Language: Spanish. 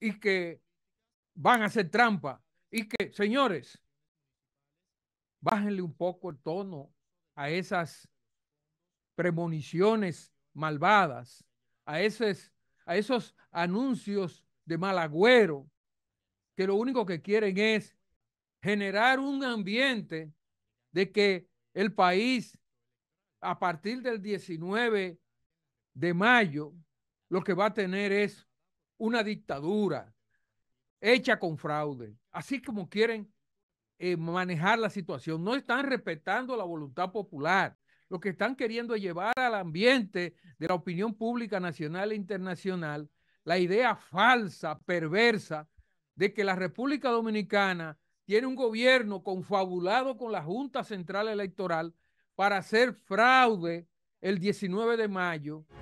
y que van a hacer trampa y que, señores, bájenle un poco el tono a esas premoniciones malvadas, a, esos, a esos anuncios de mal agüero, que lo único que quieren es generar un ambiente de que el país, a partir del 19 de mayo, lo que va a tener es una dictadura hecha con fraude, así como quieren eh, manejar la situación. No están respetando la voluntad popular. Lo que están queriendo es llevar al ambiente de la opinión pública nacional e internacional la idea falsa, perversa, de que la República Dominicana tiene un gobierno confabulado con la Junta Central Electoral para hacer fraude el 19 de mayo